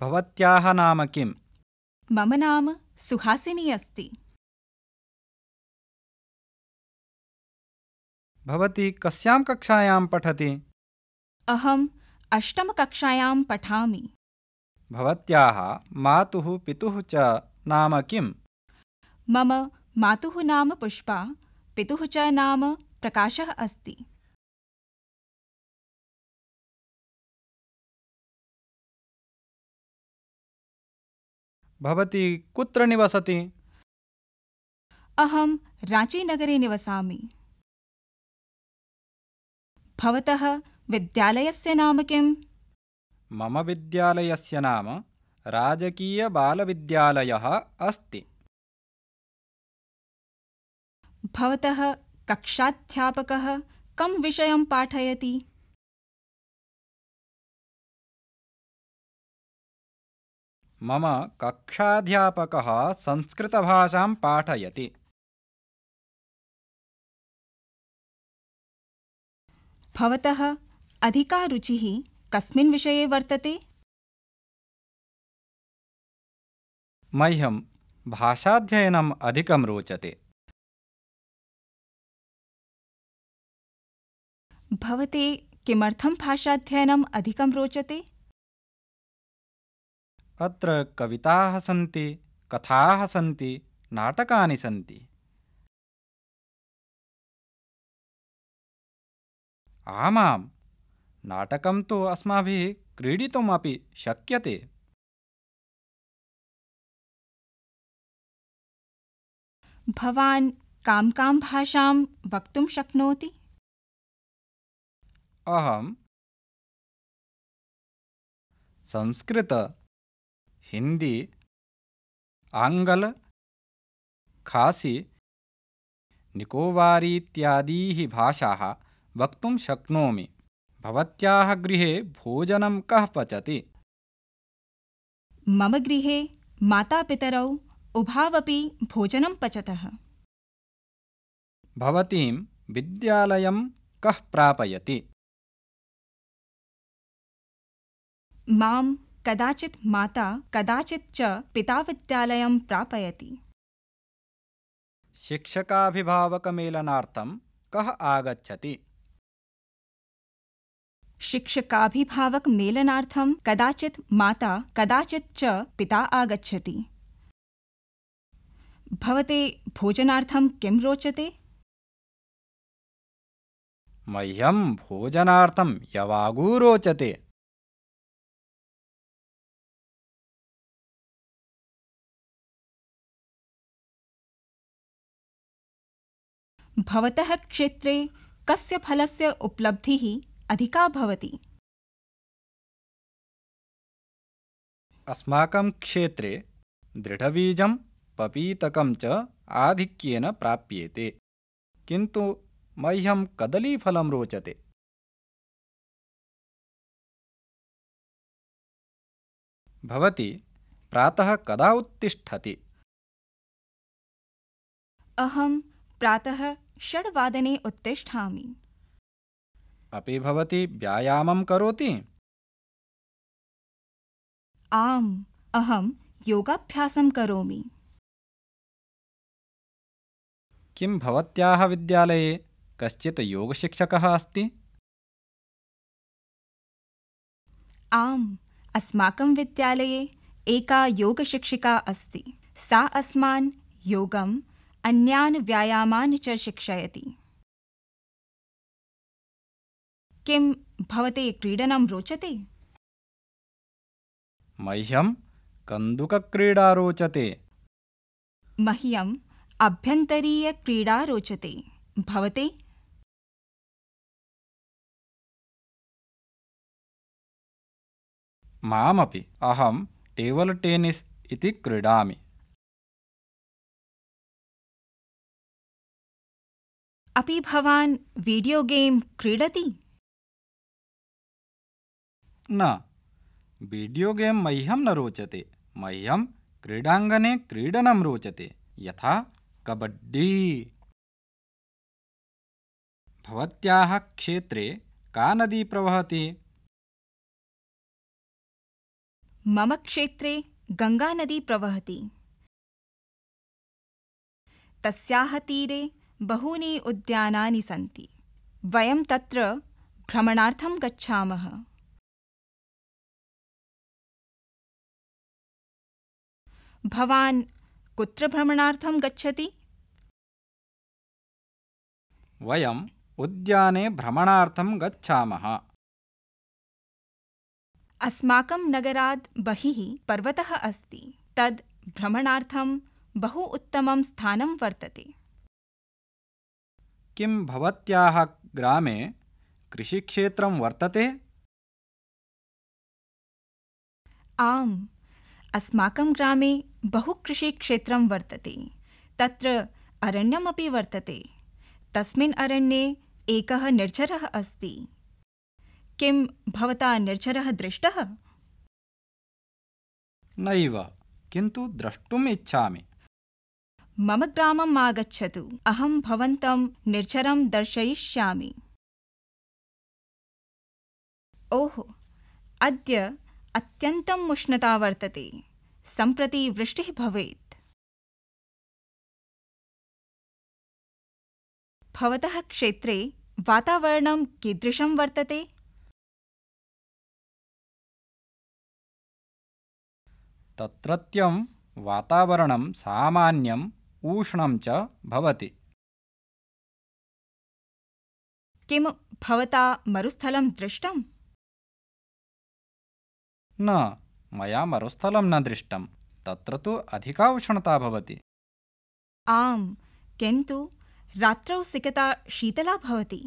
भवत्याः नाम किम् मम नाम सुहासिनी अस्ति भवती कस्यां कक्षायां पठति अहम् अष्टमकक्षायां पठामि भवत्याः मातुः पितुः च नाम किम् मम मातुः नाम पुष्पा पितुः च नाम प्रकाशः अस्ति भवती कुत्र निवसति अहं रांचीनगरे निवसामि भवतः विद्यालयस्य नाम किम् मम विद्यालयस्य नाम राजकीयबालविद्यालयः अस्ति भवतः कक्षाध्यापकः कं विषयं पाठयति मम कक्षाध्यापकः संस्कृतभाषां पाठयति भवतः अधिका रुचिः कस्मिन् विषये वर्तते मह्यं भाषाध्ययनम् अधिकं रोचते भवते किमर्थं भाषाध्ययनम् अधिकं रोचते अत्र कविताः सन्ति कथाः सन्ति नाटकानि सन्ति आमां नाटकं तु अस्माभिः क्रीडितुमपि शक्यते भवान् कां कां भाषां वक्तुं शक्नोति अहं संस्कृत हिंदी आंगल खासी निकोबारी भाषा वक्त शक्नोमी गृह भोजन कचति कः पचति मम गृहे मातापितरौ उभावपि भोजनं पचतः भवतीं विद्यालयं प्रापयति कदाचित् माता कदाचित् च पिता विद्यालयं प्रापयति शिक्षकाभिभावकमेलनार्थं कः आगच्छति शिक्षकाभिभावकमेलनार्थं कदाचित् माता कदाचित् च पिता आगच्छति भवते भोजनार्थं किं रोचते मह्यं भोजनार्थं यवागू रोचते भवतः क्षेत्रे कस्य फलस्य उपलब्धिः अधिका भवति अस्माकं क्षेत्रे दृढबीजं पपीतकं च आधिक्येन प्राप्येते किन्तु मह्यं कदलीफलं रोचते भवती प्रातः कदा उत्तिष्ठति अहं प्रातः षड्वादने उत्तिष्ठामि अपि भवती व्यायामं करोति आम् अहं योगाभ्यासं करोमि किं भवत्याः विद्यालये कश्चित् योगशिक्षकः अस्ति आम् अस्माकं विद्यालये एका योगशिक्षिका अस्ति सा अस्मान् योगं अन्यान् व्यायामान् च शिक्षयति किं भवते क्रीडनं रोचते मह्यं कन्दुकक्रीडा रोचते मह्यम् अभ्यन्तरीयक्रीडा रोचते भवते मामपि अहं टेबल् टेनिस् इति क्रीडामि अपि भवान् वीडियो गेम् क्रीडति न वीडियो गेम् मह्यं न रोचते मह्यं क्रीडाङ्गणे क्रीडनं रोचते यथा कबड्डी भवत्याः क्षेत्रे का नदी प्रवहति मम क्षेत्रे गङ्गानदी प्रवहति तस्याः तीरे बहूनि उद्यानानि सन्ति वयं तत्र भ्रमणार्थं गच्छामः भवान् कुत्र भ्रमणार्थं गच्छति वयम् उद्याने भ्रमणार्थं गच्छामः अस्माकं नगरात् बहिः पर्वतः अस्ति तद् भ्रमणार्थं बहु उत्तमं स्थानं वर्तते किं भवत्याः ग्रामे कृषिक्षेत्रं वर्तते आम् अस्माकं ग्रामे बहु कृषिक्षेत्रं वर्तते तत्र अरण्यमपि वर्तते तस्मिन् अरण्ये एकः निर्झरः अस्ति किं भवता निर्झरः दृष्टः नैव किन्तु द्रष्टुम् इच्छामि मम ग्रामम् आगच्छतु अहं भवन्तं निर्झरं दर्शयिष्यामि ओहो अद्य अत्यन्तम् उष्णता वर्तते सम्प्रति वृष्टिः भवेत् भवतः क्षेत्रे वातावरणं कीदृशं वर्तते तत्रत्यं वातावरणं सामान्यं ऊष्णं च भवति किं न मया मरुस्थल न दृष्टं तत्र तु अधिका उष्णता भवति आम् सिकता शीतला भवति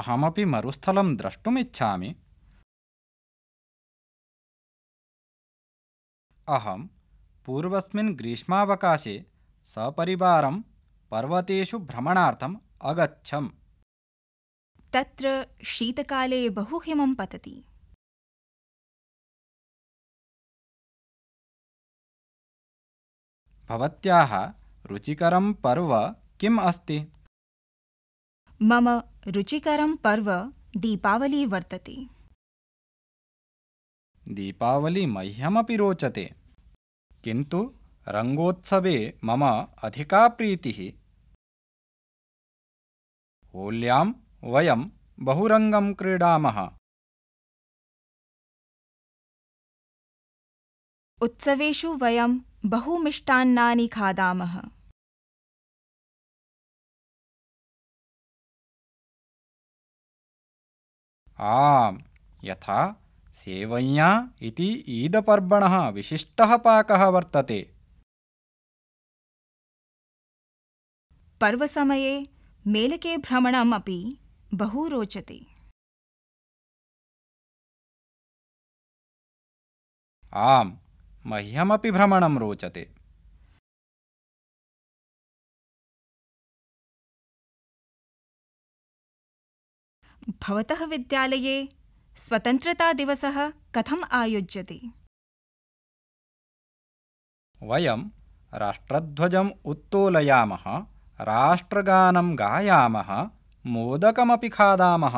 अहमपि मरुस्थलं द्रष्टुमिच्छामि अहम पूर्वस्मिन् सपरिवार पर्वतेषु भ्रमणार्थम् अगच्छम् तत्र शीतकाले बहु हिमं पतति भवत्याः रुचिकरं पर्व किम् अस्ति मम रुचिकरं पर्व दीपावली वर्तते दीपावली मह्यमपि रोचते किन्तु रङ्गोत्सवे मम अधिका प्रीतिः होल्यां वयं बहुरङ्गं क्रीडामः उत्सवेषु वयं बहुमिष्टान्नानि खादामः आम् यथा सेवय्या इति विशिष्ट पाक पाकः वर्तते पर्वसमये मेलके भ्रमणम् अपि बहु रोचते आम् मह्यमपि भ्रमणं रोचते भवतः विद्यालये स्वतन्त्रतादिवसः कथम् आयोज्यते वयं राष्ट्रध्वजम् उत्तोलयामः राष्ट्रगान गायामः मोदकमपि खादामः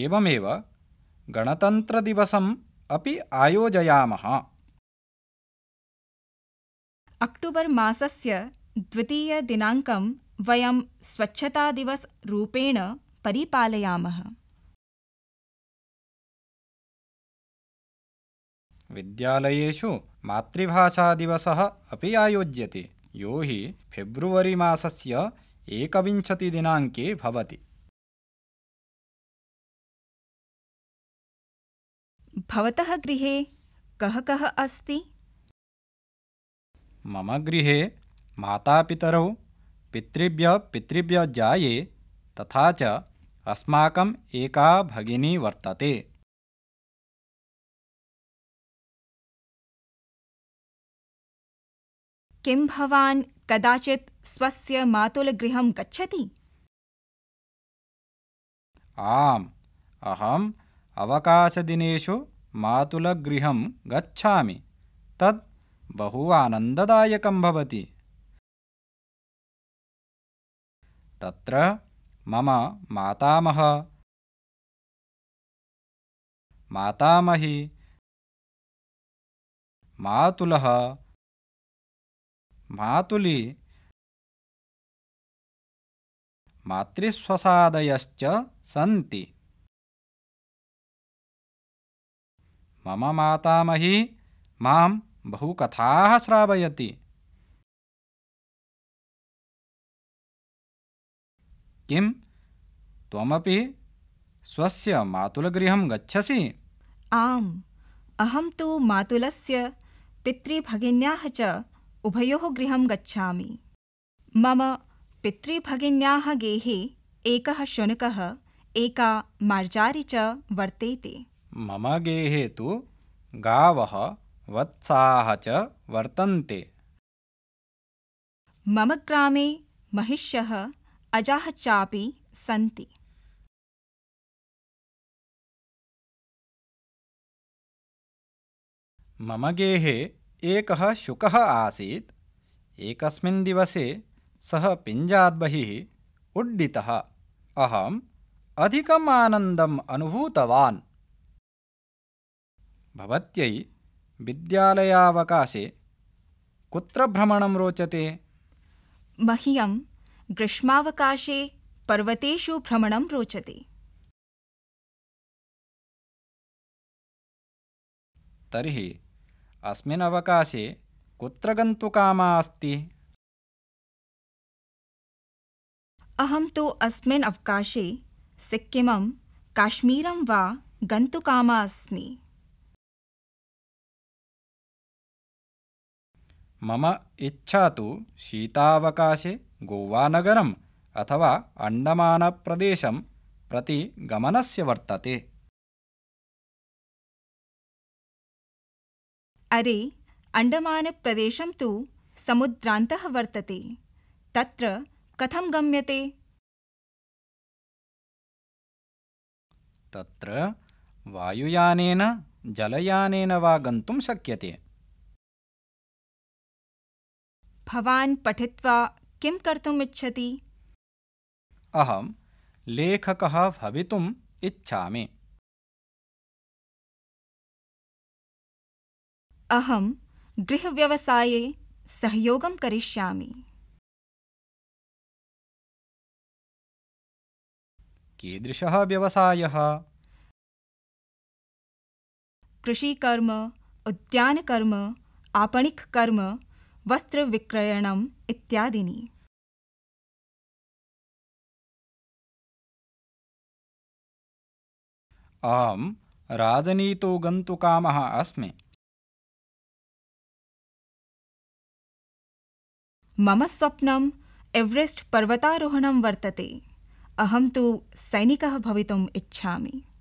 एवमेव गणतन्त्रदिवसम् अपि आयोजयामः अक्टोबर् मासस्य द्वितीयदिनाङ्कं दिवस स्वच्छतादिवसरूपेण परिपालयाम परिपालयामः विद्यालयेषु दिवस अभी आयोज्य यो हि फेब्रुवरी मासस्य एकविंशतिदिनाङ्के भवति भवतः गृहे कह कः अस्ति मम गृह माता पितरौ पितृभ्य पितृभ्य जाए तथा अस्माकम् एका भगिनी वर्तते किं भवान् कदाचित् स्वस्य मातुलगृहं गच्छति आम् अहम् अवकाशदिनेषु मातुलगृहं गच्छामि तद् बहु आनन्ददायकं भवति तत्र मम मातामह मातामहि मातुलः मातुली मातृस्वसादयश्च सन्ति मम मातामही माम बहुकथाः श्रावयति किं त्वमपि स्वस्य मातुलगृहं गच्छसि आम् अहं तु मातुलस्य पितृभगिन्याः च उभयोः गृहं गच्छामि मम पितृभगिन्याः गेहे एकः शुनकः एका मार्जारी च वर्तेते मम गेहे तु गावः वत्साः च वर्तन्ते मम ग्रामे महिष्यः अजाः चापी सी मम गेहे एक शुक आसीत् एकस्मिन् दिवसे सः पिञ्जात् बहिः उड्डितः अहम् अधिकम् विद्यालयावकाशे कुत्र भ्रमणं रोचते मह्यम ग्रीष्मावकाशे पर्वतेषु भ्रमणं रोचते तर्हि अस्मिन् अवकाशे कुत्र गन्तुकामा अस्ति अहं तु अस्मिन् अवकाशे सिक्किमं काश्मीरं वा गन्तुकामा अस्मि मम इच्छा तु शीतावकाशे गोवानगरम् अथवा अण्डमानप्रदेशं प्रति गमनस्य वर्तते अरे अण्डमानप्रदेशं तो समुद्रान्तः वर्तते तत्र कथं गम्यते तत्र वायुयानेन जलयानेन वा गन्तुं शक्यते भवान् पठित्वा किं कर्तुमिच्छति अहं लेखकः भवितुम् इच्छामि अहं गृहव्यवसाये सहयोगं करिष्यामि कीदृशः व्यवसायः कृषिकर्म उद्यानकर्म आपणिककर्म वस्त्रविक्रयणम् इत्यादीनि अहम राजनीतो गंतु काम अस्मे मम स्वप्न एवरेस्ट पर्वतारोहण वर्तते अहम तो सैनिक भविम इच्छा